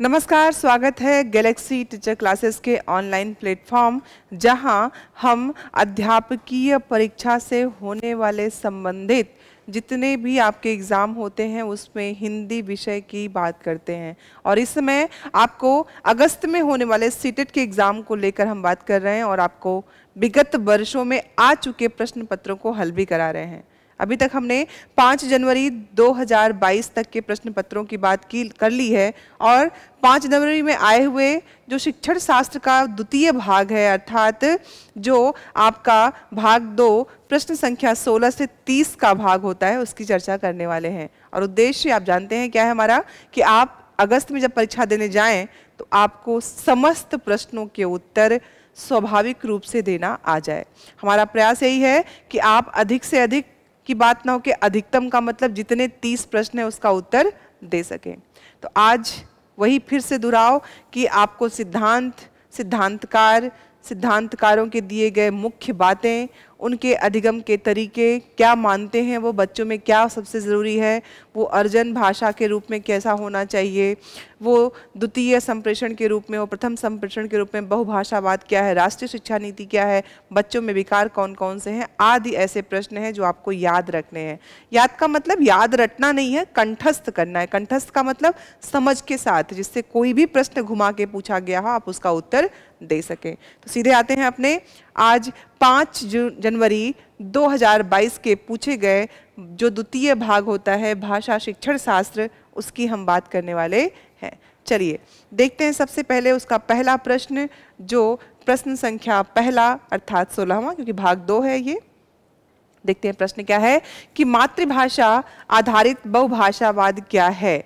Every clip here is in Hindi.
नमस्कार स्वागत है गैलेक्सी टीचर क्लासेस के ऑनलाइन प्लेटफॉर्म जहां हम अध्यापकीय परीक्षा से होने वाले संबंधित जितने भी आपके एग्ज़ाम होते हैं उसमें हिंदी विषय की बात करते हैं और इस समय आपको अगस्त में होने वाले सीटेट e के एग्ज़ाम को लेकर हम बात कर रहे हैं और आपको विगत वर्षों में आ चुके प्रश्न पत्रों को हल भी करा रहे हैं अभी तक हमने 5 जनवरी 2022 तक के प्रश्न पत्रों की बात की कर ली है और 5 जनवरी में आए हुए जो शिक्षण शास्त्र का द्वितीय भाग है अर्थात जो आपका भाग दो प्रश्न संख्या 16 से 30 का भाग होता है उसकी चर्चा करने वाले हैं और उद्देश्य आप जानते हैं क्या है हमारा कि आप अगस्त में जब परीक्षा देने जाएं तो आपको समस्त प्रश्नों के उत्तर स्वाभाविक रूप से देना आ जाए हमारा प्रयास यही है कि आप अधिक से अधिक की बात ना हो कि अधिकतम का मतलब जितने तीस प्रश्न है उसका उत्तर दे सके तो आज वही फिर से दोहराओ कि आपको सिद्धांत सिद्धांतकार सिद्धांतकारों के दिए गए मुख्य बातें उनके अधिगम के तरीके क्या मानते हैं वो बच्चों में क्या सबसे ज़रूरी है वो अर्जन भाषा के रूप में कैसा होना चाहिए वो द्वितीय संप्रेषण के रूप में वो प्रथम संप्रेषण के रूप में बहुभाषावाद क्या है राष्ट्रीय शिक्षा नीति क्या है बच्चों में विकार कौन कौन से हैं आदि ऐसे प्रश्न हैं जो आपको याद रखने हैं याद का मतलब याद रटना नहीं है कंठस्थ करना है कंठस्थ का मतलब समझ के साथ जिससे कोई भी प्रश्न घुमा के पूछा गया हो आप उसका उत्तर दे सकें तो सीधे आते हैं अपने आज 5 जनवरी 2022 के पूछे गए जो द्वितीय भाग होता है भाषा शिक्षण शास्त्र उसकी हम बात करने वाले हैं चलिए देखते हैं सबसे पहले उसका पहला प्रश्न जो प्रश्न संख्या पहला अर्थात सोलहवा क्योंकि भाग दो है ये देखते हैं प्रश्न क्या है कि मातृभाषा आधारित बहुभाषावाद क्या है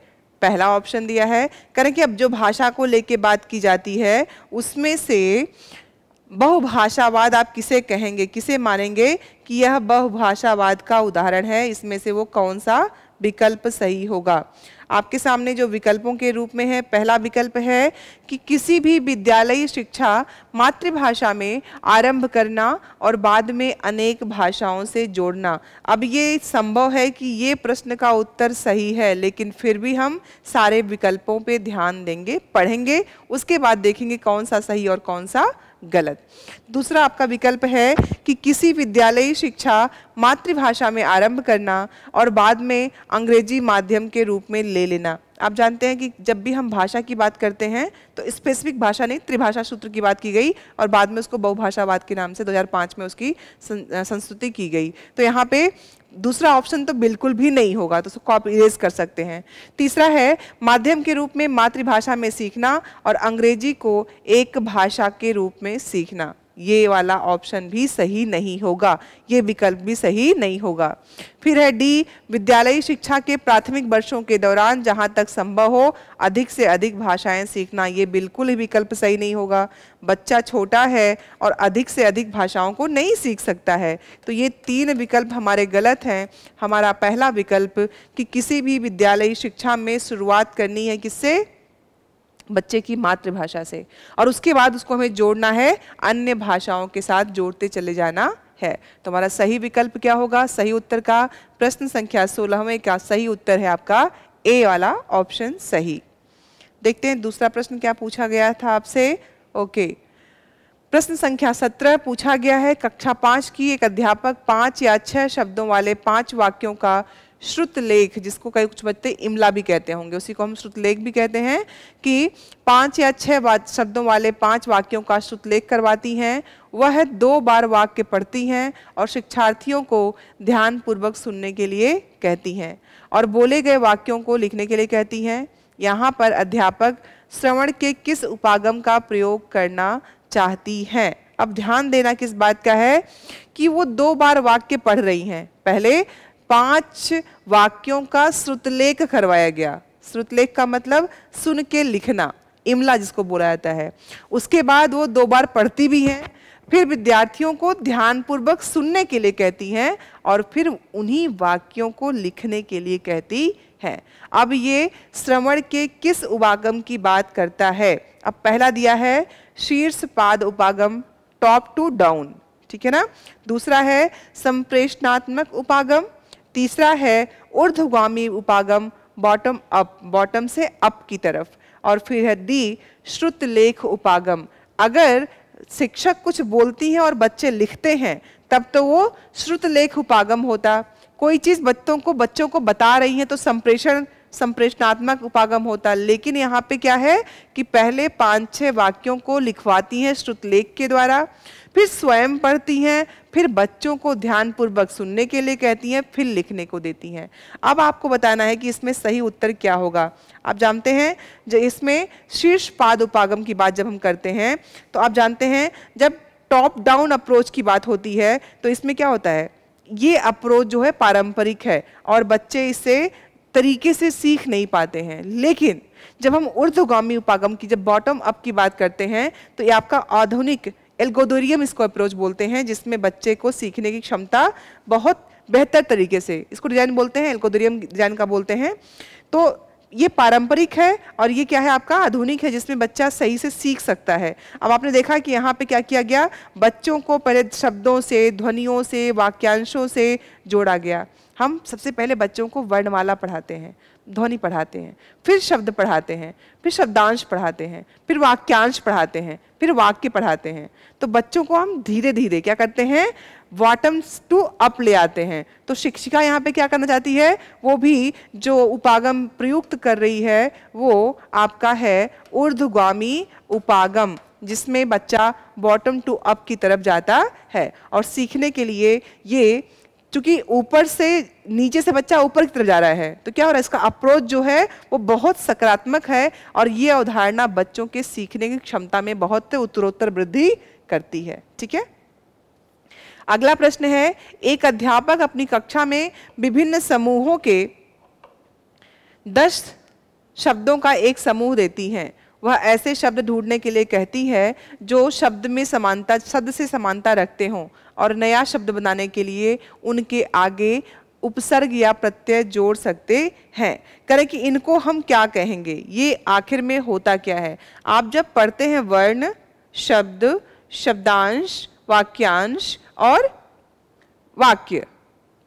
पहला ऑप्शन दिया है करें कि अब जो भाषा को लेके बात की जाती है उसमें से बहुभाषावाद आप किसे कहेंगे किसे मानेंगे कि यह बहुभाषावाद का उदाहरण है इसमें से वो कौन सा विकल्प सही होगा आपके सामने जो विकल्पों के रूप में है पहला विकल्प है कि किसी भी विद्यालयी शिक्षा मातृभाषा में आरंभ करना और बाद में अनेक भाषाओं से जोड़ना अब ये संभव है कि ये प्रश्न का उत्तर सही है लेकिन फिर भी हम सारे विकल्पों पे ध्यान देंगे पढ़ेंगे उसके बाद देखेंगे कौन सा सही और कौन सा गलत दूसरा आपका विकल्प है कि किसी विद्यालयी शिक्षा मातृभाषा में आरंभ करना और बाद में अंग्रेजी माध्यम के रूप में ले लेना आप जानते हैं कि जब भी हम भाषा की बात करते हैं तो स्पेसिफिक भाषा नहीं त्रिभाषा सूत्र की बात की गई और बाद में उसको बहुभाषावाद के नाम से 2005 में उसकी संस्तुति की गई तो यहाँ पे दूसरा ऑप्शन तो बिल्कुल भी नहीं होगा तो उसको आप इरेज कर सकते हैं तीसरा है माध्यम के रूप में मातृभाषा में सीखना और अंग्रेजी को एक भाषा के रूप में सीखना ये वाला ऑप्शन भी सही नहीं होगा ये विकल्प भी सही नहीं होगा फिर है डी विद्यालयी शिक्षा के प्राथमिक वर्षों के दौरान जहाँ तक संभव हो अधिक से अधिक भाषाएं सीखना ये बिल्कुल ही विकल्प सही नहीं होगा बच्चा छोटा है और अधिक से अधिक भाषाओं को नहीं सीख सकता है तो ये तीन विकल्प हमारे गलत हैं हमारा पहला विकल्प कि किसी भी विद्यालयी शिक्षा में शुरुआत करनी है किससे बच्चे की मातृभाषा से और उसके बाद उसको हमें जोड़ना है अन्य भाषाओं के साथ जोड़ते चले जाना है तो हमारा सही विकल्प क्या होगा सही उत्तर का प्रश्न संख्या सोलह में क्या सही उत्तर है आपका ए वाला ऑप्शन सही देखते हैं दूसरा प्रश्न क्या पूछा गया था आपसे ओके प्रश्न संख्या सत्रह पूछा गया है कक्षा पांच की एक अध्यापक पांच या छह शब्दों वाले पांच वाक्यों का श्रुतलेख जिसको कई कुछ बच्चे इमला भी कहते होंगे उसी को हम श्रुतलेख भी कहते हैं कि पांच या छह शब्दों वाले पांच वाक्यों का श्रुतलेख करवाती हैं वह दो बार वाक्य पढ़ती हैं और शिक्षार्थियों को ध्यानपूर्वक सुनने के लिए कहती हैं और बोले गए वाक्यों को लिखने के लिए कहती हैं यहाँ पर अध्यापक श्रवण के किस उपागम का प्रयोग करना चाहती हैं अब ध्यान देना किस बात का है कि वो दो बार वाक्य पढ़ रही हैं पहले पांच वाक्यों का श्रुतलेख करवाया गया श्रुतलेख का मतलब सुन के लिखना इमला जिसको बोला जाता है उसके बाद वो दो बार पढ़ती भी हैं फिर विद्यार्थियों को ध्यानपूर्वक सुनने के लिए कहती हैं और फिर उन्हीं वाक्यों को लिखने के लिए कहती है अब ये श्रवण के किस उपागम की बात करता है अब पहला दिया है शीर्ष पाद उपागम टॉप टू डाउन ठीक है ना दूसरा है संप्रेषणात्मक उपागम तीसरा है ऊर्धगामी उपागम बॉटम अप बॉटम से अप की तरफ और फिर है डी श्रुत लेख उपागम अगर शिक्षक कुछ बोलती हैं और बच्चे लिखते हैं तब तो वो श्रुत लेख उपागम होता कोई चीज़ बच्चों को बच्चों को बता रही हैं तो संप्रेषण संप्रेषणात्मक उपागम होता लेकिन यहाँ पे क्या है कि पहले पांच छह वाक्यों को लिखवाती हैं श्रुतलेख के द्वारा फिर स्वयं पढ़ती हैं फिर बच्चों को ध्यानपूर्वक सुनने के लिए कहती हैं फिर लिखने को देती हैं अब आपको बताना है कि इसमें सही उत्तर क्या होगा आप जानते हैं जो इसमें शीर्ष पाद उपागम की बात जब हम करते हैं तो आप जानते हैं जब टॉप डाउन अप्रोच की बात होती है तो इसमें क्या होता है ये अप्रोच जो है पारंपरिक है और बच्चे इसे तरीके से सीख नहीं पाते हैं लेकिन जब हम ऊर्ध्वगामी उपागम की जब बॉटम अप की बात करते हैं तो ये आपका आधुनिक एल्गोदोरियम इसको अप्रोच बोलते हैं जिसमें बच्चे को सीखने की क्षमता बहुत बेहतर तरीके से इसको डिजाइन बोलते हैं एल्गोदोरियम डिजाइन का बोलते हैं तो ये पारंपरिक है और ये क्या है आपका आधुनिक है जिसमें बच्चा सही से सीख सकता है अब आपने देखा कि यहाँ पे क्या किया गया बच्चों को पहले शब्दों से ध्वनियों से वाक्यांशों से जोड़ा गया हम सबसे पहले बच्चों को वर्णमाला पढ़ाते हैं ध्वनि पढ़ाते हैं फिर शब्द पढ़ाते हैं फिर शब्दांश पढ़ाते हैं फिर वाक्यांश पढ़ाते हैं फिर वाक्य पढ़ाते हैं तो बच्चों को हम धीरे धीरे क्या करते हैं बॉटम्स टू अप ले आते हैं तो शिक्षिका यहाँ पे क्या करना चाहती है वो भी जो उपागम प्रयुक्त कर रही है वो आपका है ऊर्ध्वगामी उपागम जिसमें बच्चा बॉटम टू अप की तरफ जाता है और सीखने के लिए ये चूंकि ऊपर से नीचे से बच्चा ऊपर की तरफ जा रहा है तो क्या हो रहा है इसका अप्रोच जो है वो बहुत सकारात्मक है और ये अवधारणा बच्चों के सीखने की क्षमता में बहुत उत्तरोत्तर वृद्धि करती है ठीक है अगला प्रश्न है एक अध्यापक अपनी कक्षा में विभिन्न समूहों के दस शब्दों का एक समूह देती हैं वह ऐसे शब्द ढूंढने के लिए कहती है जो शब्द में समानता शब्द से समानता रखते हों और नया शब्द बनाने के लिए उनके आगे उपसर्ग या प्रत्यय जोड़ सकते हैं करें कि इनको हम क्या कहेंगे ये आखिर में होता क्या है आप जब पढ़ते हैं वर्ण शब्द शब्दांश वाक्यांश और वाक्य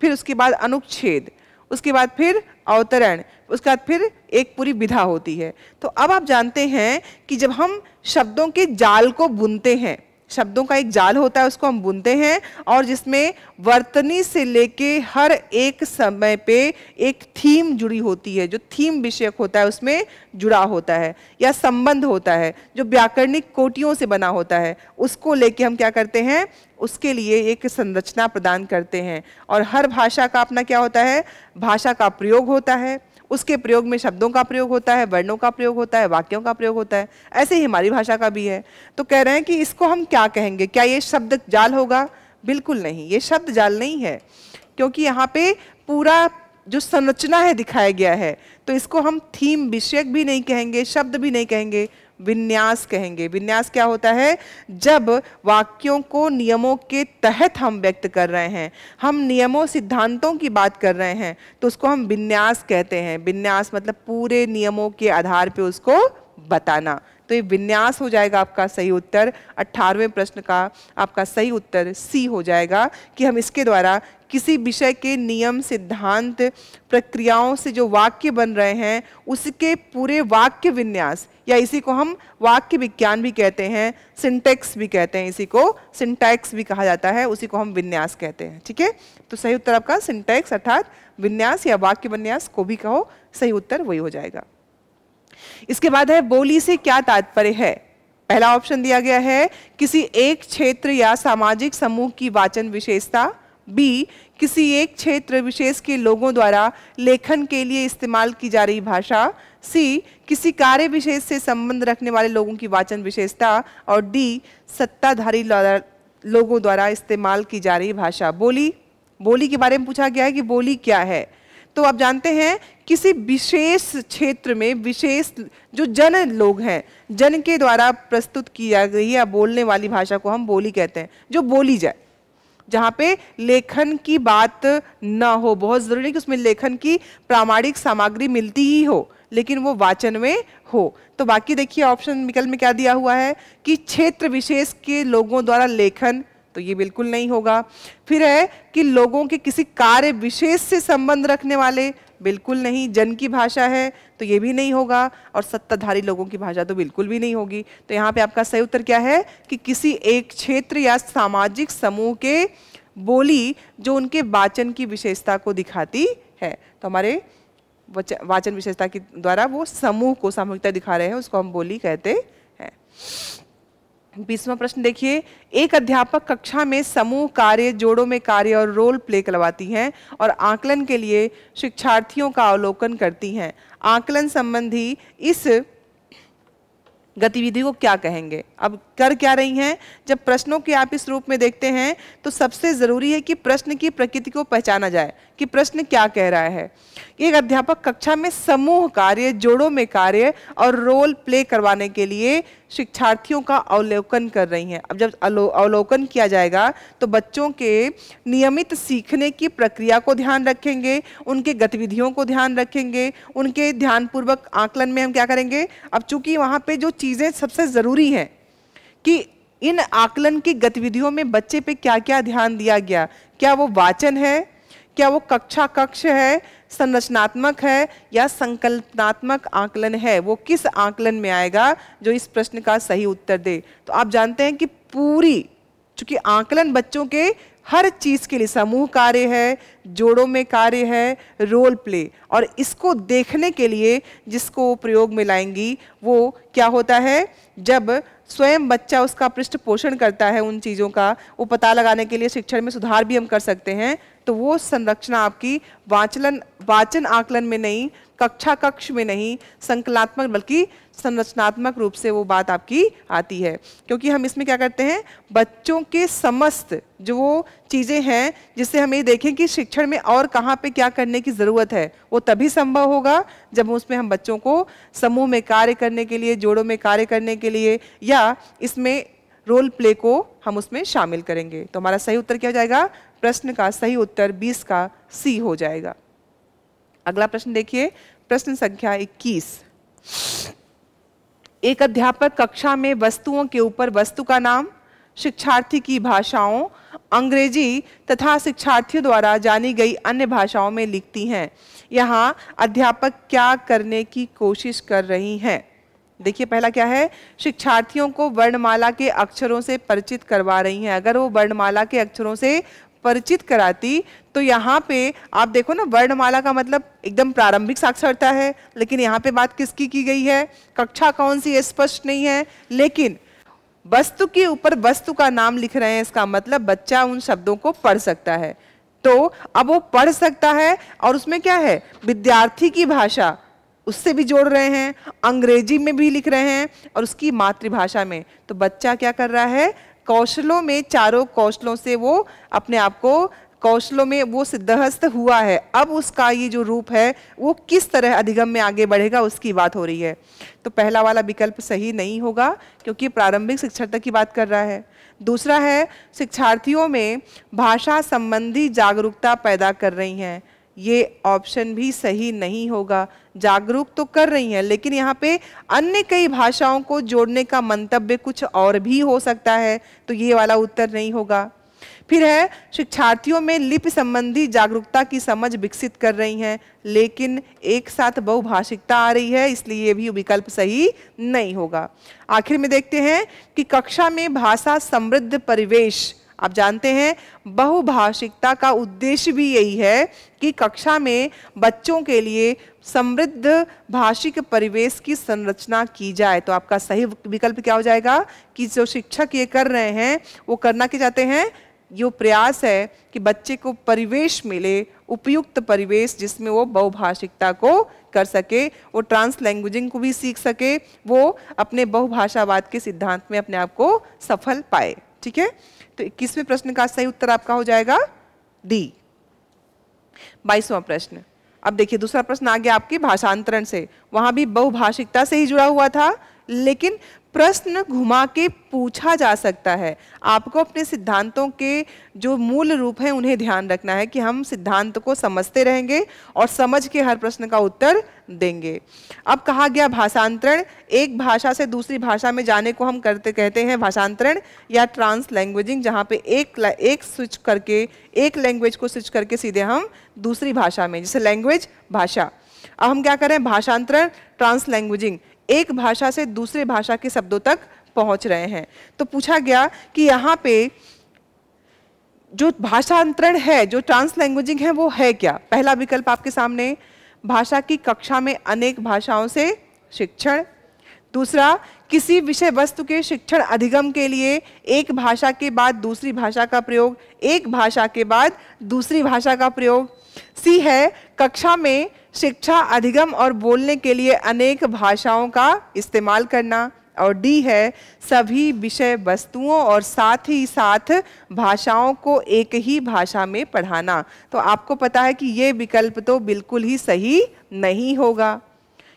फिर उसके बाद अनुच्छेद उसके बाद फिर अवतरण उसके बाद फिर एक पूरी विधा होती है तो अब आप जानते हैं कि जब हम शब्दों के जाल को बुनते हैं शब्दों का एक जाल होता है उसको हम बुनते हैं और जिसमें वर्तनी से लेके हर एक समय पे एक थीम जुड़ी होती है जो थीम विषयक होता है उसमें जुड़ा होता है या संबंध होता है जो व्याकरणिक कोटियों से बना होता है उसको लेके हम क्या करते हैं उसके लिए एक संरचना प्रदान करते हैं और हर भाषा का अपना क्या होता है भाषा का प्रयोग होता है उसके प्रयोग में शब्दों का प्रयोग होता है वर्णों का प्रयोग होता है वाक्यों का प्रयोग होता है ऐसे ही हमारी भाषा का भी है तो कह रहे हैं कि इसको हम क्या कहेंगे क्या ये शब्द जाल होगा बिल्कुल नहीं ये शब्द जाल नहीं है क्योंकि यहाँ पे पूरा जो संरचना है दिखाया गया है तो इसको हम थीम विषयक भी नहीं कहेंगे शब्द भी नहीं कहेंगे विन्यास कहेंगे विन्यास क्या होता है जब वाक्यों को नियमों के तहत हम व्यक्त कर रहे हैं हम नियमों सिद्धांतों की बात कर रहे हैं तो उसको हम विन्यास कहते हैं विन्यास मतलब पूरे नियमों के आधार पर उसको बताना तो ये विन्यास हो जाएगा आपका सही उत्तर अट्ठारहवें प्रश्न का आपका सही उत्तर सी हो जाएगा कि हम इसके द्वारा किसी विषय के नियम सिद्धांत प्रक्रियाओं से जो वाक्य बन रहे हैं उसके पूरे वाक्य विन्यास या इसी को हम वाक्य विज्ञान भी कहते हैं सिंटेक्स भी कहते हैं इसी को सिंटैक्स भी कहा जाता है उसी को हम विन्यास कहते हैं ठीक है तो सही उत्तर आपका सिंटैक्स अर्थात विन्यास या वाक्य विन्यास को भी कहो सही उत्तर वही हो जाएगा इसके बाद है बोली से क्या तात्पर्य है पहला ऑप्शन दिया गया है किसी एक क्षेत्र या सामाजिक समूह की वाचन विशेषता बी किसी एक क्षेत्र विशेष के लोगों द्वारा लेखन के लिए इस्तेमाल की जा रही भाषा सी किसी कार्य विशेष से संबंध रखने वाले लोगों की वाचन विशेषता और डी सत्ताधारी लोगों द्वारा इस्तेमाल की जा रही भाषा बोली बोली के बारे में पूछा गया है कि बोली क्या है तो आप जानते हैं किसी विशेष क्षेत्र में विशेष जो जन लोग हैं जन के द्वारा प्रस्तुत किया गई या बोलने वाली भाषा को हम बोली कहते हैं जो बोली जाए जहाँ पे लेखन की बात ना हो बहुत ज़रूरी है कि उसमें लेखन की प्रामाणिक सामग्री मिलती ही हो लेकिन वो वाचन में हो तो बाकी देखिए ऑप्शन निकल में क्या दिया हुआ है कि क्षेत्र विशेष के लोगों द्वारा लेखन तो ये बिल्कुल नहीं होगा फिर है कि लोगों के किसी कार्य विशेष से संबंध रखने वाले बिल्कुल नहीं जन की भाषा है तो ये भी नहीं होगा और सत्ताधारी लोगों की भाषा तो बिल्कुल भी नहीं होगी तो यहाँ पे आपका सही उत्तर क्या है कि किसी एक क्षेत्र या सामाजिक समूह के बोली जो उनके वाचन की विशेषता को दिखाती है तो हमारे वाचन विशेषता के द्वारा वो समूह को सामूहिकता दिखा रहे हैं उसको हम बोली कहते हैं बीसवा प्रश्न देखिए एक अध्यापक कक्षा में समूह कार्य जोड़ों में कार्य और रोल प्ले करवाती हैं और आकलन के लिए शिक्षार्थियों का अवलोकन करती हैं आकलन संबंधी इस गतिविधि को क्या कहेंगे अब कर क्या रही हैं जब प्रश्नों के आप इस रूप में देखते हैं तो सबसे ज़रूरी है कि प्रश्न की प्रकृति को पहचाना जाए कि प्रश्न क्या कह रहा है एक अध्यापक कक्षा में समूह कार्य जोड़ों में कार्य और रोल प्ले करवाने के लिए शिक्षार्थियों का अवलोकन कर रही हैं अब जब अवलोकन किया जाएगा तो बच्चों के नियमित सीखने की प्रक्रिया को ध्यान रखेंगे उनके गतिविधियों को ध्यान रखेंगे उनके ध्यानपूर्वक आकलन में हम क्या करेंगे अब चूंकि वहाँ पे जो चीज़ें सबसे ज़रूरी हैं कि इन आकलन की गतिविधियों में बच्चे पे क्या क्या ध्यान दिया गया क्या वो वाचन है क्या वो कक्षा कक्ष है संरचनात्मक है या संकल्पनात्मक आकलन है वो किस आकलन में आएगा जो इस प्रश्न का सही उत्तर दे तो आप जानते हैं कि पूरी चूंकि आकलन बच्चों के हर चीज़ के लिए समूह कार्य है जोड़ों में कार्य है रोल प्ले और इसको देखने के लिए जिसको प्रयोग में लाएंगी वो क्या होता है जब स्वयं बच्चा उसका पृष्ठ पोषण करता है उन चीज़ों का वो पता लगाने के लिए शिक्षण में सुधार भी हम कर सकते हैं तो वो संरचना आपकी वाचलन वाचन आकलन में नहीं कक्षा कक्ष में नहीं संकलात्मक बल्कि संरचनात्मक रूप से वो बात आपकी आती है क्योंकि हम इसमें क्या करते हैं बच्चों के समस्त जो वो चीज़ें हैं जिससे हम ये देखें कि शिक्षण में और कहाँ पे क्या करने की ज़रूरत है वो तभी संभव होगा जब उसमें हम बच्चों को समूह में कार्य करने के लिए जोड़ों में कार्य करने के लिए या इसमें रोल प्ले को हम उसमें शामिल करेंगे तो हमारा सही उत्तर क्या हो जाएगा प्रश्न का सही उत्तर बीस का सी हो जाएगा अगला प्रश्न देखिए प्रश्न संख्या इक्कीस एक अध्यापक कक्षा में वस्तुओं के ऊपर वस्तु का नाम शिक्षार्थी की भाषाओं अंग्रेजी तथा शिक्षार्थियों द्वारा जानी गई अन्य भाषाओं में लिखती हैं यहाँ अध्यापक क्या करने की कोशिश कर रही हैं देखिए पहला क्या है शिक्षार्थियों को वर्णमाला के अक्षरों से परिचित करवा रही हैं अगर वो वर्णमाला के अक्षरों से परिचित कराती तो यहाँ पे आप देखो ना वर्णमाला का मतलब एकदम प्रारंभिक साक्षरता है लेकिन यहाँ पे बात किसकी की गई है कक्षा कौन सी है स्पष्ट नहीं है लेकिन वस्तु के ऊपर वस्तु का नाम लिख रहे हैं इसका मतलब बच्चा उन शब्दों को पढ़ सकता है तो अब वो पढ़ सकता है और उसमें क्या है विद्यार्थी की भाषा उससे भी जोड़ रहे हैं अंग्रेजी में भी लिख रहे हैं और उसकी मातृभाषा में तो बच्चा क्या कर रहा है कौशलों में चारों कौशलों से वो अपने आप को कौशलों में वो सिद्धहस्त हुआ है अब उसका ये जो रूप है वो किस तरह अधिगम में आगे बढ़ेगा उसकी बात हो रही है तो पहला वाला विकल्प सही नहीं होगा क्योंकि प्रारंभिक शिक्षार्थी की बात कर रहा है दूसरा है शिक्षार्थियों में भाषा संबंधी जागरूकता पैदा कर रही हैं ये ऑप्शन भी सही नहीं होगा जागरूक तो कर रही हैं लेकिन यहाँ पे अन्य कई भाषाओं को जोड़ने का मंतव्य कुछ और भी हो सकता है तो ये वाला उत्तर नहीं होगा फिर है शिक्षार्थियों में लिपि संबंधी जागरूकता की समझ विकसित कर रही हैं लेकिन एक साथ बहुभाषिकता आ रही है इसलिए ये भी विकल्प सही नहीं होगा आखिर में देखते हैं कि कक्षा में भाषा समृद्ध परिवेश आप जानते हैं बहुभाषिकता का उद्देश्य भी यही है कि कक्षा में बच्चों के लिए समृद्ध भाषिक परिवेश की संरचना की जाए तो आपका सही विकल्प क्या हो जाएगा कि जो शिक्षक ये कर रहे हैं वो करना क्या चाहते हैं यो प्रयास है कि बच्चे को परिवेश मिले उपयुक्त परिवेश जिसमें वो बहुभाषिकता को कर सके वो ट्रांस लैंग्वेजिंग को भी सीख सके वो अपने बहुभाषावाद के सिद्धांत में अपने आप को सफल पाए ठीक है तो इक्कीसवें प्रश्न का सही उत्तर आपका हो जाएगा डी बाईसवा प्रश्न अब देखिए दूसरा प्रश्न आ गया आपके भाषांतरण से वहां भी बहुभाषिकता से ही जुड़ा हुआ था लेकिन प्रश्न घुमा के पूछा जा सकता है आपको अपने सिद्धांतों के जो मूल रूप हैं उन्हें ध्यान रखना है कि हम सिद्धांत को समझते रहेंगे और समझ के हर प्रश्न का उत्तर देंगे अब कहा गया भाषांतरण एक भाषा से दूसरी भाषा में जाने को हम करते कहते हैं भाषांतरण या ट्रांस लैंग्वेजिंग जहाँ पे एक एक स्विच करके एक लैंग्वेज को स्विच करके सीधे हम दूसरी भाषा में जैसे लैंग्वेज भाषा अब हम क्या करें भाषांतरण ट्रांस लैंग्वेजिंग एक भाषा से दूसरे भाषा के शब्दों तक पहुंच रहे हैं तो पूछा गया कि यहाँ पे जो भाषांतरण है जो ट्रांस लैंग्वेजिंग है वो है क्या पहला विकल्प आपके सामने भाषा की कक्षा में अनेक भाषाओं से शिक्षण दूसरा किसी विषय वस्तु के शिक्षण अधिगम के लिए एक भाषा के बाद दूसरी भाषा का प्रयोग एक भाषा के बाद दूसरी भाषा का प्रयोग सी है कक्षा में शिक्षा अधिगम और बोलने के लिए अनेक भाषाओं का इस्तेमाल करना और डी है सभी विषय वस्तुओं और साथ ही साथ भाषाओं को एक ही भाषा में पढ़ाना तो आपको पता है कि ये विकल्प तो बिल्कुल ही सही नहीं होगा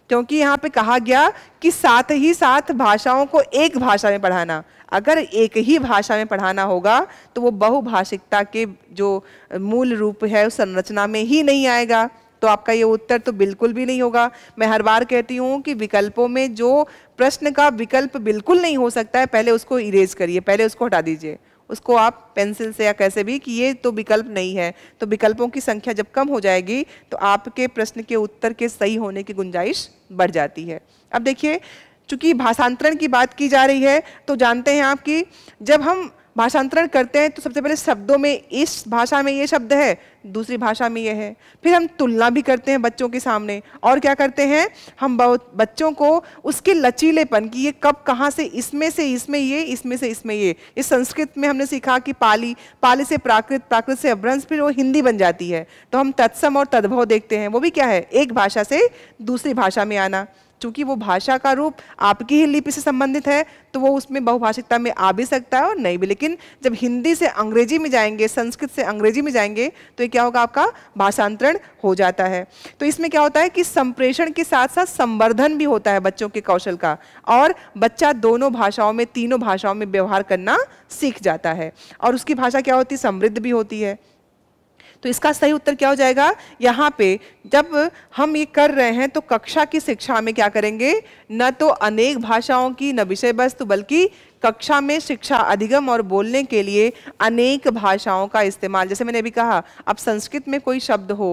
क्योंकि यहाँ पे कहा गया कि साथ ही साथ भाषाओं को एक भाषा में पढ़ाना अगर एक ही भाषा में पढ़ाना होगा तो वो बहुभाषिकता के जो मूल रूप है उस संरचना में ही नहीं आएगा तो आपका ये उत्तर तो बिल्कुल भी नहीं होगा मैं हर बार कहती हूँ कि विकल्पों में जो प्रश्न का विकल्प बिल्कुल नहीं हो सकता है पहले उसको इरेज करिए पहले उसको हटा दीजिए उसको आप पेंसिल से या कैसे भी कि ये तो विकल्प नहीं है तो विकल्पों की संख्या जब कम हो जाएगी तो आपके प्रश्न के उत्तर के सही होने की गुंजाइश बढ़ जाती है अब देखिए चूंकि भाषांतरण की बात की जा रही है तो जानते हैं आप कि जब हम भाषांतरण करते हैं तो सबसे पहले शब्दों में इस भाषा में ये शब्द है दूसरी भाषा में ये है फिर हम तुलना भी करते हैं बच्चों के सामने और क्या करते हैं हम बच्चों को उसके लचीलेपन कि ये कब कहाँ से इसमें से इसमें ये इसमें से इसमें ये इस संस्कृत में हमने सीखा कि पाली पाली से प्राकृत प्राकृत से अभ्रंश फिर वो हिंदी बन जाती है तो हम तत्सम और तद्भव देखते हैं वो भी क्या है एक भाषा से दूसरी भाषा में आना चूंकि वो भाषा का रूप आपकी ही लिपि से संबंधित है तो वो उसमें बहुभाषिकता में आ भी सकता है और नहीं भी लेकिन जब हिंदी से अंग्रेजी में जाएंगे संस्कृत से अंग्रेजी में जाएंगे तो ये क्या होगा आपका भाषांतरण हो जाता है तो इसमें क्या होता है कि संप्रेषण के साथ साथ संवर्धन भी होता है बच्चों के कौशल का और बच्चा दोनों भाषाओं में तीनों भाषाओं में व्यवहार करना सीख जाता है और उसकी भाषा क्या होती है समृद्ध भी होती है तो इसका सही उत्तर क्या हो जाएगा यहाँ पे जब हम ये कर रहे हैं तो कक्षा की शिक्षा में क्या करेंगे न तो अनेक भाषाओं की न विषय वस्तु बल्कि कक्षा में शिक्षा अधिगम और बोलने के लिए अनेक भाषाओं का इस्तेमाल जैसे मैंने अभी कहा अब संस्कृत में कोई शब्द हो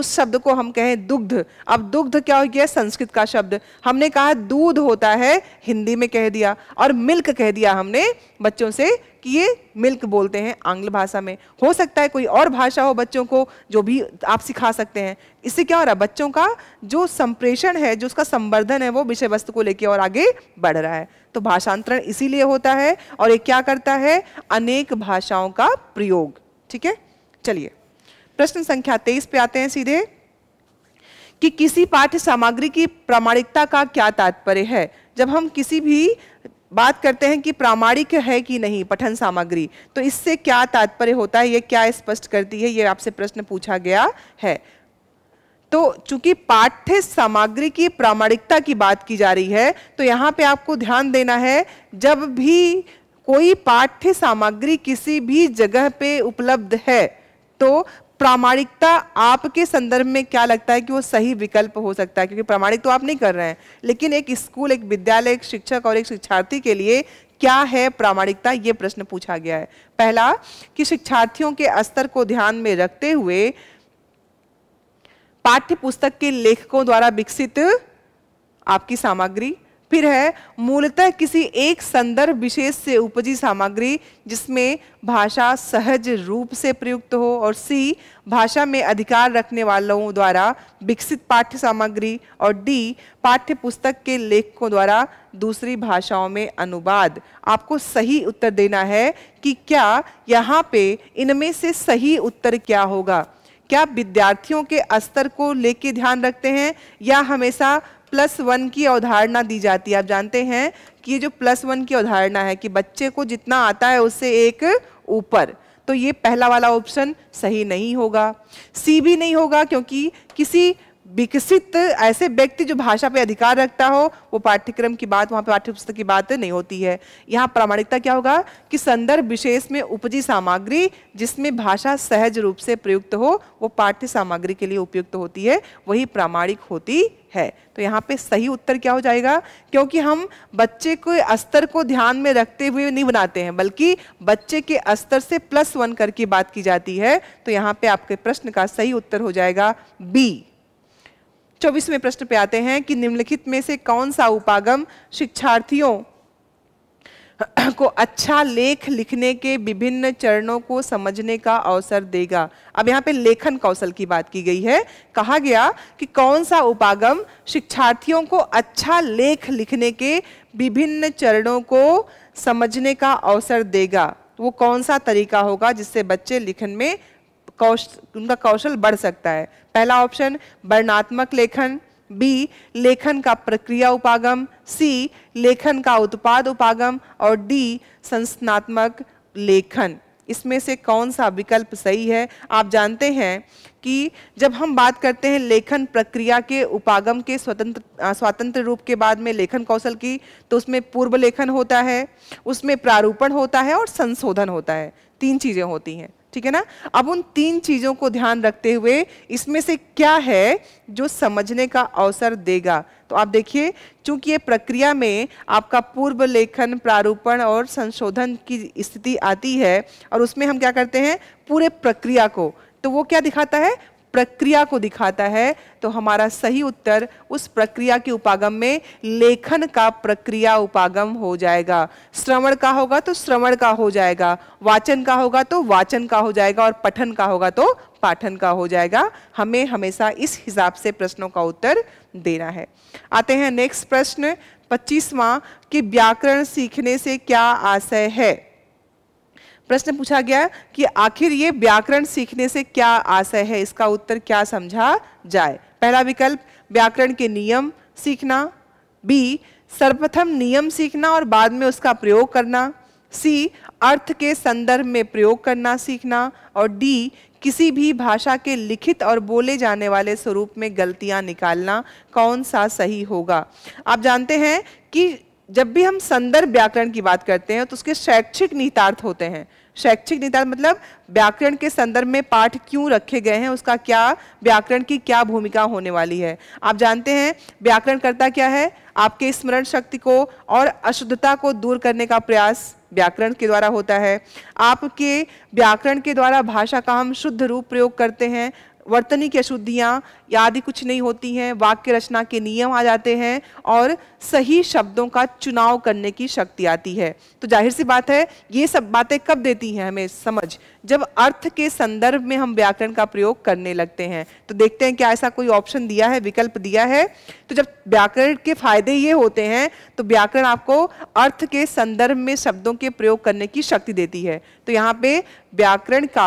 उस शब्द को हम कहें दुग्ध अब दुग्ध क्या हो गया संस्कृत का शब्द हमने कहा दूध होता है हिंदी में कह दिया और मिल्क कह दिया हमने बच्चों से कि ये मिल्क बोलते हैं आंग्ल भाषा में हो सकता है कोई और भाषा हो बच्चों को जो भी आप सिखा सकते हैं इससे क्या हो रहा है बच्चों का जो संप्रेषण है जो उसका संवर्धन है वो विषय वस्तु को लेकर और आगे बढ़ रहा है तो भाषांतरण इसीलिए होता है और ये क्या करता है अनेक भाषाओं का प्रयोग ठीक है चलिए प्रश्न संख्या तेईस पे आते हैं सीधे कि किसी पाठ्य सामग्री की प्रामाणिकता का क्या तात्पर्य है जब हम किसी भी बात करते हैं कि प्रामाणिक है कि नहीं पठन सामग्री तो इससे क्या तात्पर्य होता है ये क्या स्पष्ट करती है ये आपसे प्रश्न पूछा गया है तो चूंकि पाठ्य सामग्री की प्रामाणिकता की बात की जा रही है तो यहाँ पे आपको ध्यान देना है जब भी कोई पाठ्य सामग्री किसी भी जगह पे उपलब्ध है तो प्रामाणिकता आपके संदर्भ में क्या लगता है कि वो सही विकल्प हो सकता है क्योंकि प्रामाणिक तो आप नहीं कर रहे हैं लेकिन एक स्कूल एक विद्यालय एक शिक्षक और एक शिक्षार्थी के लिए क्या है प्रामाणिकता ये प्रश्न पूछा गया है पहला कि शिक्षार्थियों के स्तर को ध्यान में रखते हुए पाठ्य पुस्तक के लेखकों द्वारा विकसित आपकी सामग्री फिर है मूलतः किसी एक संदर्भ विशेष से उपजी सामग्री जिसमें भाषा सहज रूप से प्रयुक्त हो और सी भाषा में अधिकार रखने वालों द्वारा विकसित पाठ्य सामग्री और डी पाठ्य पुस्तक के लेखकों द्वारा दूसरी भाषाओं में अनुवाद आपको सही उत्तर देना है कि क्या यहाँ पे इनमें से सही उत्तर क्या होगा क्या विद्यार्थियों के स्तर को लेके ध्यान रखते हैं या हमेशा प्लस वन की अवधारणा दी जाती है आप जानते हैं कि ये जो प्लस वन की अवधारणा है कि बच्चे को जितना आता है उससे एक ऊपर तो ये पहला वाला ऑप्शन सही नहीं होगा सी भी नहीं होगा क्योंकि किसी विकसित ऐसे व्यक्ति जो भाषा पे अधिकार रखता हो वो पाठ्यक्रम की बात वहाँ पे पाठ्यपुस्तक की बात नहीं होती है यहाँ प्रामाणिकता क्या होगा कि संदर्भ विशेष में उपजी सामग्री जिसमें भाषा सहज रूप से प्रयुक्त हो वो पाठ्य सामग्री के लिए उपयुक्त होती है वही प्रामाणिक होती है तो यहाँ पे सही उत्तर क्या हो जाएगा क्योंकि हम बच्चे के स्तर को ध्यान में रखते हुए नहीं बनाते हैं बल्कि बच्चे के स्तर से प्लस वन करके बात की जाती है तो यहाँ पे आपके प्रश्न का सही उत्तर हो जाएगा बी चौबीसवें प्रश्न पे आते हैं कि निम्नलिखित में से कौन सा उपागम शिक्षार्थियों को अच्छा लेख लिखने के विभिन्न चरणों को समझने का अवसर देगा अब यहाँ पे लेखन कौशल की बात की गई है कहा गया कि कौन सा उपागम शिक्षार्थियों को अच्छा लेख लिखने के विभिन्न चरणों को समझने का अवसर देगा वो कौन सा तरीका होगा जिससे बच्चे लिखन में कौश उनका कौशल बढ़ सकता है पहला ऑप्शन वर्णात्मक लेखन बी लेखन का प्रक्रिया उपागम सी लेखन का उत्पाद उपागम और डी संस्थात्मक लेखन इसमें से कौन सा विकल्प सही है आप जानते हैं कि जब हम बात करते हैं लेखन प्रक्रिया के उपागम के स्वतंत्र स्वतंत्र रूप के बाद में लेखन कौशल की तो उसमें पूर्व लेखन होता है उसमें प्रारूपण होता है और संशोधन होता है तीन चीज़ें होती हैं ठीक है ना अब उन तीन चीज़ों को ध्यान रखते हुए इसमें से क्या है जो समझने का अवसर देगा तो आप देखिए चूंकि ये प्रक्रिया में आपका पूर्व लेखन प्रारूपण और संशोधन की स्थिति आती है और उसमें हम क्या करते हैं पूरे प्रक्रिया को तो वो क्या दिखाता है प्रक्रिया को दिखाता है तो हमारा सही उत्तर उस प्रक्रिया के उपागम में लेखन का प्रक्रिया उपागम हो जाएगा श्रवण का होगा तो श्रवण का हो जाएगा वाचन का होगा तो वाचन का हो जाएगा और पठन का होगा तो पाठन का हो जाएगा हमें हमेशा इस हिसाब से प्रश्नों का उत्तर देना है आते हैं नेक्स्ट प्रश्न पच्चीसवा कि व्याकरण सीखने से क्या आशय है प्रश्न पूछा गया कि आखिर ये व्याकरण सीखने से क्या आशय है इसका उत्तर क्या समझा जाए पहला विकल्प व्याकरण के नियम सीखना बी सर्वप्रथम नियम सीखना और बाद में उसका प्रयोग करना सी अर्थ के संदर्भ में प्रयोग करना सीखना और डी किसी भी भाषा के लिखित और बोले जाने वाले स्वरूप में गलतियां निकालना कौन सा सही होगा आप जानते हैं कि जब भी हम संदर्भ व्याकरण की बात करते हैं तो उसके शैक्षिक निहितार्थ होते हैं शैक्षिक निदान मतलब व्याकरण के संदर्भ में पाठ क्यों रखे गए हैं उसका क्या व्याकरण की क्या भूमिका होने वाली है आप जानते हैं व्याकरण करता क्या है आपके स्मरण शक्ति को और अशुद्धता को दूर करने का प्रयास व्याकरण के द्वारा होता है आपके व्याकरण के द्वारा भाषा का हम शुद्ध रूप प्रयोग करते हैं वर्तनी की अशुद्धियाँ आदि कुछ नहीं होती हैं वाक्य रचना के नियम आ जाते हैं और सही शब्दों का चुनाव करने की शक्ति आती है तो जाहिर सी बात है ये सब बातें कब देती हैं हमें समझ जब अर्थ के संदर्भ में हम व्याकरण का प्रयोग करने लगते हैं तो देखते हैं क्या ऐसा कोई ऑप्शन दिया है विकल्प दिया है तो जब व्याकरण के फायदे ये होते हैं तो व्याकरण आपको अर्थ के संदर्भ में शब्दों के प्रयोग करने की शक्ति देती है तो यहाँ पे व्याकरण का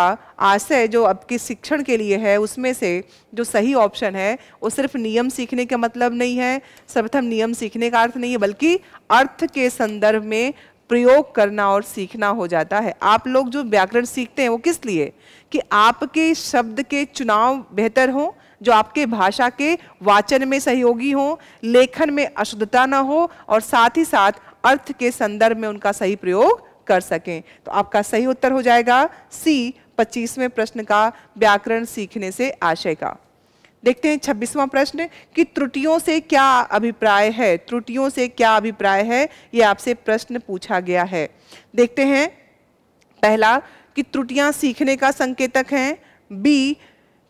आशय जो अब के शिक्षण के लिए है उसमें से जो सही ऑप्शन है वो सिर्फ नियम सीखने का मतलब नहीं है सर्वप्रथम नियम सीखने का अर्थ नहीं है बल्कि अर्थ के संदर्भ में प्रयोग करना और सीखना हो जाता है आप लोग जो व्याकरण सीखते हैं वो किस लिए कि आपके शब्द के चुनाव बेहतर हों जो आपके भाषा के वाचन में सहयोगी हों लेखन में अशुद्धता ना हो और साथ ही साथ अर्थ के संदर्भ में उनका सही प्रयोग कर सकें तो आपका सही उत्तर हो जाएगा सी पच्चीसवें प्रश्न का व्याकरण सीखने से आशय का देखते हैं छब्बीसवां प्रश्न कि त्रुटियों से क्या अभिप्राय है त्रुटियों से क्या अभिप्राय है ये आपसे प्रश्न पूछा गया है देखते हैं पहला कि त्रुटियां सीखने का संकेतक हैं बी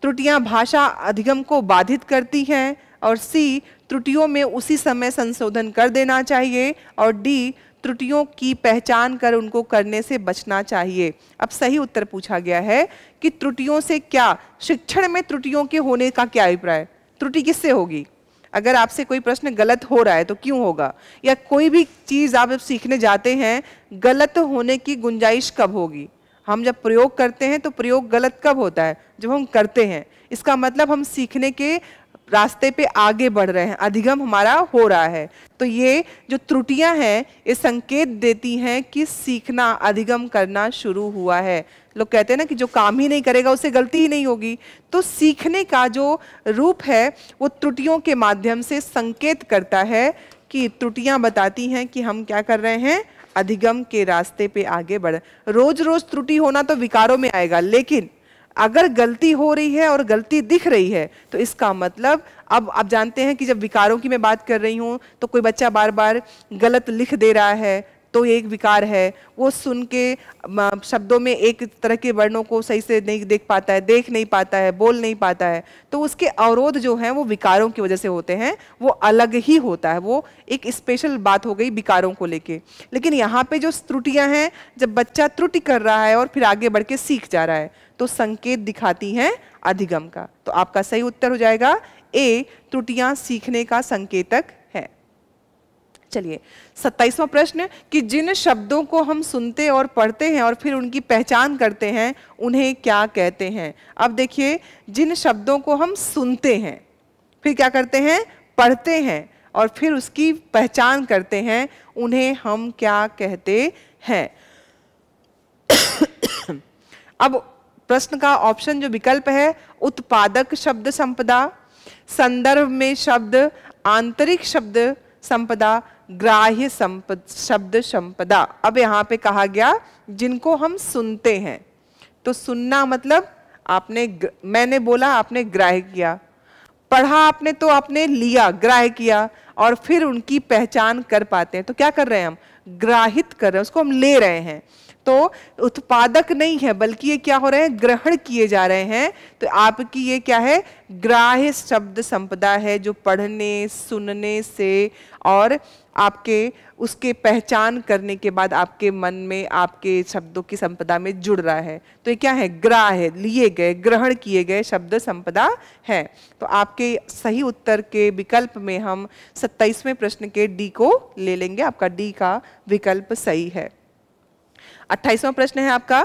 त्रुटियां भाषा अधिगम को बाधित करती हैं और सी त्रुटियों में उसी समय संशोधन कर देना चाहिए और डी त्रुटियों की पहचान कर उनको करने से बचना चाहिए अब सही उत्तर पूछा गया है कि त्रुटियों से क्या शिक्षण में त्रुटियों के होने का क्या अभिप्राय त्रुटि किससे होगी अगर आपसे कोई प्रश्न गलत हो रहा है तो क्यों होगा या कोई भी चीज़ आप जब सीखने जाते हैं गलत होने की गुंजाइश कब होगी हम जब प्रयोग करते हैं तो प्रयोग गलत कब होता है जब हम करते हैं इसका मतलब हम सीखने के रास्ते पे आगे बढ़ रहे हैं अधिगम हमारा हो रहा है तो ये जो त्रुटियां हैं ये संकेत देती हैं कि सीखना अधिगम करना शुरू हुआ है लोग कहते हैं ना कि जो काम ही नहीं करेगा उसे गलती ही नहीं होगी तो सीखने का जो रूप है वो त्रुटियों के माध्यम से संकेत करता है कि त्रुटियां बताती हैं कि हम क्या कर रहे हैं अधिगम के रास्ते पे आगे बढ़ रोज रोज त्रुटि होना तो विकारों में आएगा लेकिन अगर गलती हो रही है और गलती दिख रही है तो इसका मतलब अब आप जानते हैं कि जब विकारों की मैं बात कर रही हूँ तो कोई बच्चा बार बार गलत लिख दे रहा है तो ये एक विकार है वो सुन के शब्दों में एक तरह के वर्णों को सही से नहीं देख पाता है देख नहीं पाता है बोल नहीं पाता है तो उसके अवरोध जो हैं वो विकारों की वजह से होते हैं वो अलग ही होता है वो एक स्पेशल बात हो गई विकारों को लेके लेकिन यहाँ पे जो त्रुटियाँ हैं जब बच्चा त्रुटि कर रहा है और फिर आगे बढ़ के सीख जा रहा है तो संकेत दिखाती हैं अधिगम का तो आपका सही उत्तर हो जाएगा ए त्रुटियां सीखने का संकेतक है चलिए सत्ताईसवां प्रश्न कि जिन शब्दों को हम सुनते और पढ़ते हैं और फिर उनकी पहचान करते हैं उन्हें क्या कहते हैं अब देखिए जिन शब्दों को हम सुनते हैं फिर क्या करते हैं पढ़ते हैं और फिर उसकी पहचान करते हैं उन्हें हम क्या कहते हैं अब प्रश्न का ऑप्शन जो विकल्प है उत्पादक शब्द संपदा संदर्भ में शब्द आंतरिक शब्द संपदा ग्राह्य संपद शब्द संपदा अब यहाँ पे कहा गया जिनको हम सुनते हैं तो सुनना मतलब आपने मैंने बोला आपने ग्राह्य किया पढ़ा आपने तो आपने लिया ग्राह्य किया और फिर उनकी पहचान कर पाते हैं तो क्या कर रहे हैं हम ग्राहित कर रहे हैं उसको हम ले रहे हैं तो उत्पादक नहीं है बल्कि ये क्या हो रहे हैं ग्रहण किए जा रहे हैं तो आपकी ये क्या है ग्राह्य शब्द संपदा है जो पढ़ने सुनने से और आपके उसके पहचान करने के बाद आपके मन में आपके शब्दों की संपदा में जुड़ रहा है तो ये क्या है ग्राह है लिए गए ग्रहण किए गए शब्द संपदा है तो आपके सही उत्तर के विकल्प में हम सत्ताईसवें प्रश्न के डी को ले लेंगे आपका डी का विकल्प सही है अट्ठाईसवां प्रश्न है आपका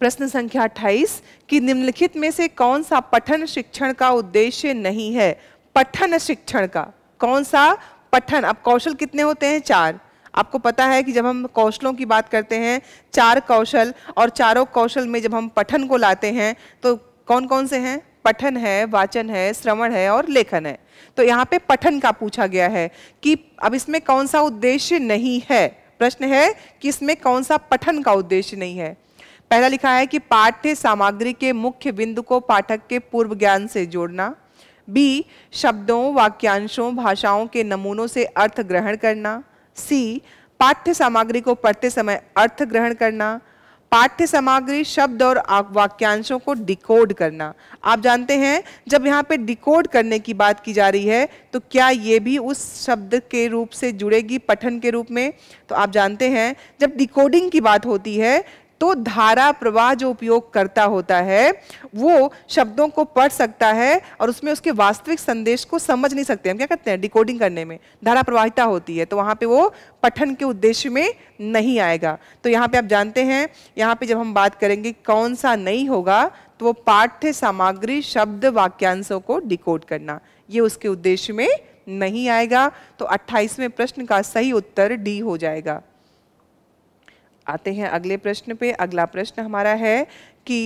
प्रश्न संख्या 28 कि निम्नलिखित में से कौन सा पठन शिक्षण का उद्देश्य नहीं है पठन शिक्षण का कौन सा पठन अब कौशल कितने होते हैं चार आपको पता है कि जब हम कौशलों की बात करते हैं चार कौशल और चारों कौशल में जब हम पठन को लाते हैं तो कौन कौन से हैं पठन है वाचन है श्रवण है और लेखन है तो यहाँ पे पठन का पूछा गया है कि अब इसमें कौन सा उद्देश्य नहीं है प्रश्न है कि इसमें कौन सा पठन का उद्देश्य नहीं है पहला लिखा है कि पाठ्य सामग्री के मुख्य बिंदु को पाठक के पूर्व ज्ञान से जोड़ना बी शब्दों वाक्यांशों भाषाओं के नमूनों से अर्थ ग्रहण करना सी पाठ्य सामग्री को पढ़ते समय अर्थ ग्रहण करना पाठ्य सामग्री शब्द और वाक्यांशों को डिकोड करना आप जानते हैं जब यहाँ पे डिकोड करने की बात की जा रही है तो क्या ये भी उस शब्द के रूप से जुड़ेगी पठन के रूप में तो आप जानते हैं जब डिकोडिंग की बात होती है तो धारा प्रवाह जो उपयोग करता होता है वो शब्दों को पढ़ सकता है और उसमें उसके वास्तविक संदेश को समझ नहीं सकते हम क्या कहते हैं डिकोडिंग करने में धारा प्रवाहिता होती है तो वहाँ पे वो पठन के उद्देश्य में नहीं आएगा तो यहाँ पे आप जानते हैं यहाँ पे जब हम बात करेंगे कौन सा नहीं होगा तो वो पाठ्य सामग्री शब्द वाक्यांशों को डिकोड करना ये उसके उद्देश्य में नहीं आएगा तो 28वें प्रश्न का सही उत्तर डी हो जाएगा आते हैं अगले प्रश्न पे अगला प्रश्न हमारा है कि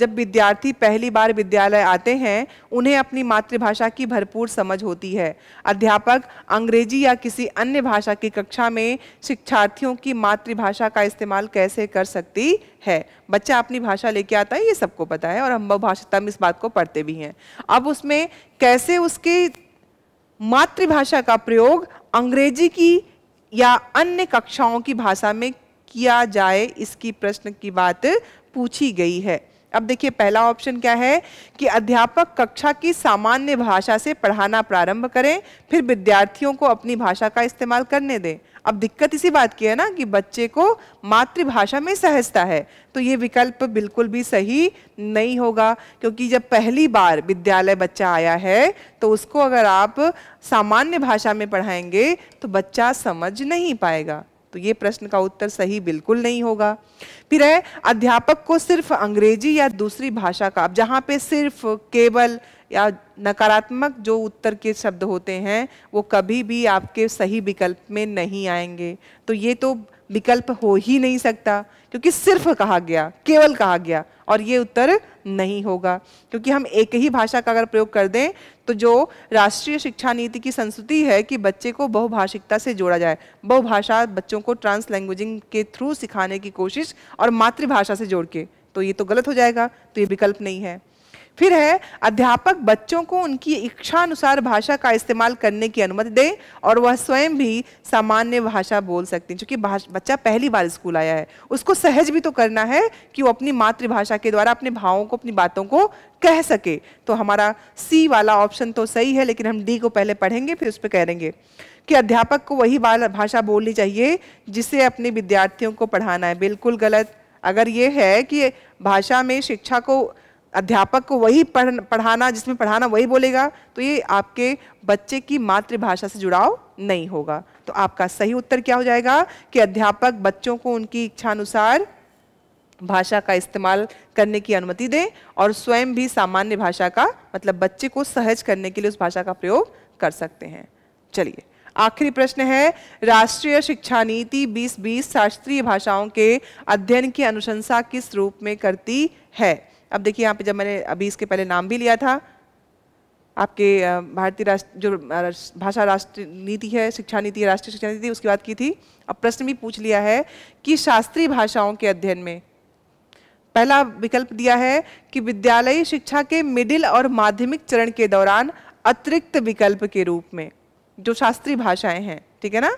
जब विद्यार्थी पहली बार विद्यालय आते हैं उन्हें अपनी मातृभाषा की भरपूर समझ होती है अध्यापक अंग्रेजी या किसी अन्य भाषा की कक्षा में शिक्षार्थियों की मातृभाषा का इस्तेमाल कैसे कर सकती है बच्चा अपनी भाषा लेके आता है ये सबको पता है और हम भाषा इस बात को पढ़ते भी हैं अब उसमें कैसे उसकी मातृभाषा का प्रयोग अंग्रेजी की या अन्य कक्षाओं की भाषा में किया जाए इसकी प्रश्न की बात पूछी गई है अब देखिए पहला ऑप्शन क्या है कि अध्यापक कक्षा की सामान्य भाषा से पढ़ाना प्रारंभ करें फिर विद्यार्थियों को अपनी भाषा का इस्तेमाल करने दें अब दिक्कत इसी बात की है ना कि बच्चे को मातृभाषा में सहजता है तो ये विकल्प बिल्कुल भी सही नहीं होगा क्योंकि जब पहली बार विद्यालय बच्चा आया है तो उसको अगर आप सामान्य भाषा में पढ़ाएंगे तो बच्चा समझ नहीं पाएगा तो ये प्रश्न का उत्तर सही बिल्कुल नहीं होगा फिर है अध्यापक को सिर्फ अंग्रेजी या दूसरी भाषा का अब जहाँ पे सिर्फ केवल या नकारात्मक जो उत्तर के शब्द होते हैं वो कभी भी आपके सही विकल्प में नहीं आएंगे तो ये तो विकल्प हो ही नहीं सकता क्योंकि सिर्फ कहा गया केवल कहा गया और ये उत्तर नहीं होगा क्योंकि हम एक ही भाषा का अगर प्रयोग कर दें तो जो राष्ट्रीय शिक्षा नीति की संस्कृति है कि बच्चे को बहुभाषिकता से जोड़ा जाए बहुभाषा बच्चों को ट्रांस लैंग्वेजिंग के थ्रू सिखाने की कोशिश और मातृभाषा से जोड़ के तो ये तो गलत हो जाएगा तो ये विकल्प नहीं है फिर है अध्यापक बच्चों को उनकी इच्छा अनुसार भाषा का इस्तेमाल करने की अनुमति दें और वह स्वयं भी सामान्य भाषा बोल सकते हैं क्योंकि बच्चा पहली बार स्कूल आया है उसको सहज भी तो करना है कि वो अपनी मातृभाषा के द्वारा अपने भावों को अपनी बातों को कह सके तो हमारा सी वाला ऑप्शन तो सही है लेकिन हम डी को पहले पढ़ेंगे फिर उस पर कहेंगे कि अध्यापक को वही भाषा बोलनी चाहिए जिसे अपने विद्यार्थियों को पढ़ाना है बिल्कुल गलत अगर ये है कि भाषा में शिक्षा को अध्यापक को वही पढ़ पढ़ाना जिसमें पढ़ाना वही बोलेगा तो ये आपके बच्चे की मातृभाषा से जुड़ाव नहीं होगा तो आपका सही उत्तर क्या हो जाएगा कि अध्यापक बच्चों को उनकी इच्छानुसार भाषा का इस्तेमाल करने की अनुमति दें और स्वयं भी सामान्य भाषा का मतलब बच्चे को सहज करने के लिए उस भाषा का प्रयोग कर सकते हैं चलिए आखिरी प्रश्न है राष्ट्रीय शिक्षा नीति 2020 शास्त्रीय भाषाओं के अध्ययन की अनुशंसा किस रूप में करती है अब देखिए यहाँ पे जब मैंने अभी इसके पहले नाम भी लिया था आपके भारतीय राष्ट्र जो भाषा राष्ट्र नीति है शिक्षा नीति राष्ट्रीय शिक्षा नीति उसकी बात की थी अब प्रश्न भी पूछ लिया है कि शास्त्रीय भाषाओं के अध्ययन में पहला विकल्प दिया है कि विद्यालयी शिक्षा के मिडिल और माध्यमिक चरण के दौरान अतिरिक्त विकल्प के रूप में जो शास्त्रीय भाषाएं हैं ठीक है ना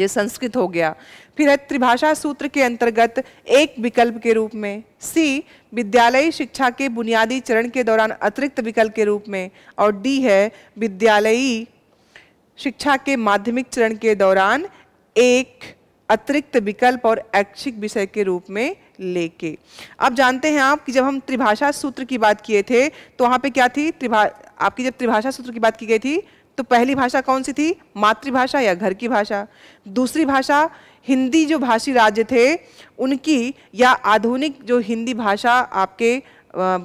ये संस्कृत हो गया फिर है त्रिभाषा सूत्र के अंतर्गत एक विकल्प के रूप में सी विद्यालयी शिक्षा के बुनियादी चरण के दौरान अतिरिक्त विकल्प के रूप में और डी है विद्यालयी शिक्षा के माध्यमिक चरण के दौरान एक अतिरिक्त विकल्प और ऐच्छिक विषय के रूप में लेके अब जानते हैं आप कि जब हम त्रिभाषा सूत्र की बात किए थे तो वहाँ पे क्या थी त्रिभा आपकी जब त्रिभाषा सूत्र की बात की गई थी तो पहली भाषा कौन सी थी मातृभाषा या घर की भाषा दूसरी भाषा हिंदी जो भाषी राज्य थे उनकी या आधुनिक जो हिंदी भाषा आपके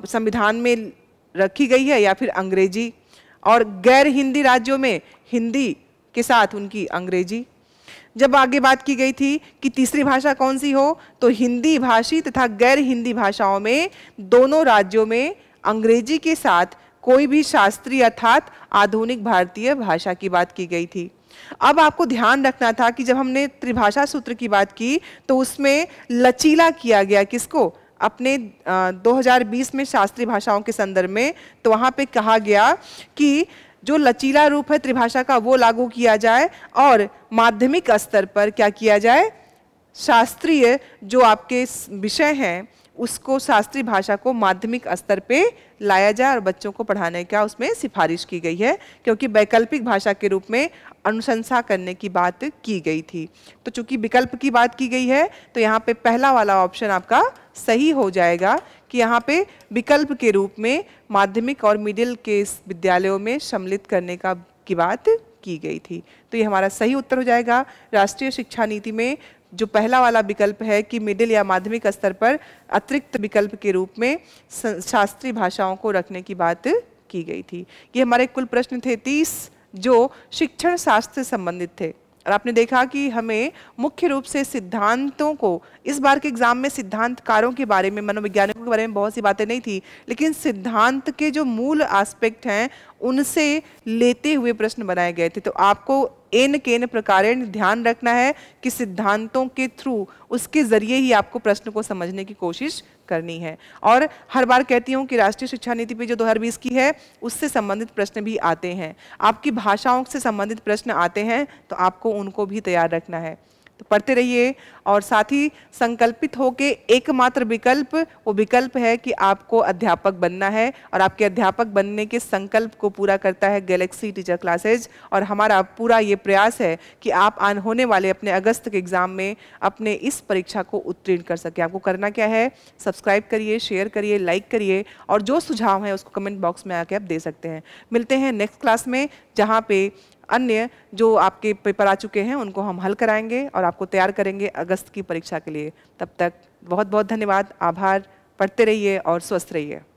संविधान में रखी गई है या फिर अंग्रेजी और गैर हिंदी राज्यों में हिंदी के साथ उनकी अंग्रेजी जब आगे बात की गई थी कि तीसरी भाषा कौन सी हो तो हिंदी भाषी तथा गैर हिंदी भाषाओं में दोनों राज्यों में अंग्रेजी के साथ कोई भी शास्त्रीय अर्थात आधुनिक भारतीय भाषा की बात की गई थी अब आपको ध्यान रखना था कि जब हमने त्रिभाषा सूत्र की बात की तो उसमें लचीला किया गया किसको अपने 2020 में शास्त्रीय भाषाओं के संदर्भ में तो वहाँ पे कहा गया कि जो लचीला रूप है त्रिभाषा का वो लागू किया जाए और माध्यमिक स्तर पर क्या किया जाए शास्त्रीय जो आपके विषय हैं उसको शास्त्रीय भाषा को माध्यमिक स्तर पे लाया जाए और बच्चों को पढ़ाने का उसमें सिफारिश की गई है क्योंकि वैकल्पिक भाषा के रूप में अनुशंसा करने की बात की गई थी तो चूंकि विकल्प की बात की गई है तो यहाँ पे पहला वाला ऑप्शन आपका सही हो जाएगा कि यहाँ पे विकल्प के रूप में माध्यमिक और मिडिल के विद्यालयों में सम्मिलित करने का की बात की गई थी तो ये हमारा सही उत्तर हो जाएगा राष्ट्रीय शिक्षा नीति में जो पहला वाला विकल्प है कि मिडिल या माध्यमिक स्तर पर अतिरिक्त विकल्प के रूप में शास्त्रीय भाषाओं को रखने की बात की गई थी ये हमारे कुल प्रश्न थे तीस जो शिक्षण शास्त्र से संबंधित थे और आपने देखा कि हमें मुख्य रूप से सिद्धांतों को इस बार के एग्जाम में सिद्धांतकारों के बारे में मनोवैज्ञानिकों के बारे में बहुत सी बातें नहीं थी लेकिन सिद्धांत के जो मूल एस्पेक्ट हैं उनसे लेते हुए प्रश्न बनाए गए थे तो आपको एन केन प्रकारेण ध्यान रखना है कि सिद्धांतों के थ्रू उसके जरिए ही आपको प्रश्न को समझने की कोशिश करनी है और हर बार कहती हूँ कि राष्ट्रीय शिक्षा नीति पे जो 2020 की है उससे संबंधित प्रश्न भी आते हैं आपकी भाषाओं से संबंधित प्रश्न आते हैं तो आपको उनको भी तैयार रखना है तो पढ़ते रहिए और साथ ही संकल्पित होके एकमात्र विकल्प वो विकल्प है कि आपको अध्यापक बनना है और आपके अध्यापक बनने के संकल्प को पूरा करता है गैलेक्सी टीचर क्लासेज और हमारा पूरा ये प्रयास है कि आप आन होने वाले अपने अगस्त के एग्ज़ाम में अपने इस परीक्षा को उत्तीर्ण कर सके आपको करना क्या है सब्सक्राइब करिए शेयर करिए लाइक करिए और जो सुझाव हैं उसको कमेंट बॉक्स में आके आप दे सकते हैं मिलते हैं नेक्स्ट क्लास में जहाँ पे अन्य जो आपके पेपर आ चुके हैं उनको हम हल कराएंगे और आपको तैयार करेंगे अगस्त की परीक्षा के लिए तब तक बहुत बहुत धन्यवाद आभार पढ़ते रहिए और स्वस्थ रहिए